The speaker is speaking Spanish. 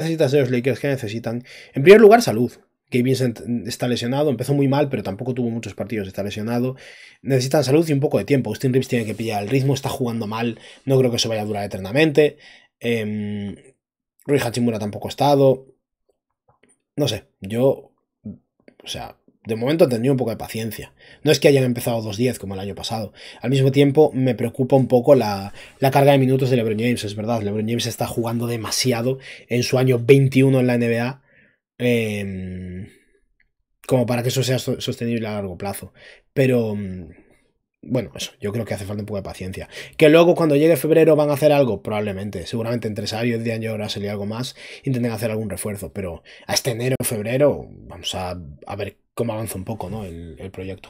¿Necesitas de los Lakers que necesitan. En primer lugar, salud. Gabe Vincent está lesionado, empezó muy mal, pero tampoco tuvo muchos partidos, está lesionado. Necesitan salud y un poco de tiempo. Austin Reeves tiene que pillar el ritmo, está jugando mal, no creo que eso vaya a durar eternamente. Eh, Rui Hachimura tampoco ha estado. No sé, yo. O sea, de momento han tenido un poco de paciencia. No es que hayan empezado 2-10 como el año pasado. Al mismo tiempo, me preocupa un poco la, carga de minutos de LeBron James, es verdad. LeBron James está jugando demasiado en su año 21 en la NBA. Em, como para que eso sea sostenible a largo plazo. Pero mm, bueno, eso, yo creo que hace falta un poco de paciencia. Que luego cuando llegue febrero van a hacer algo, probablemente, seguramente entre Sario, y Russell y algo más, intenten hacer algún refuerzo, pero a este enero, o febrero, vamos a, a ver cómo avanza un poco ¿no? el, el proyecto.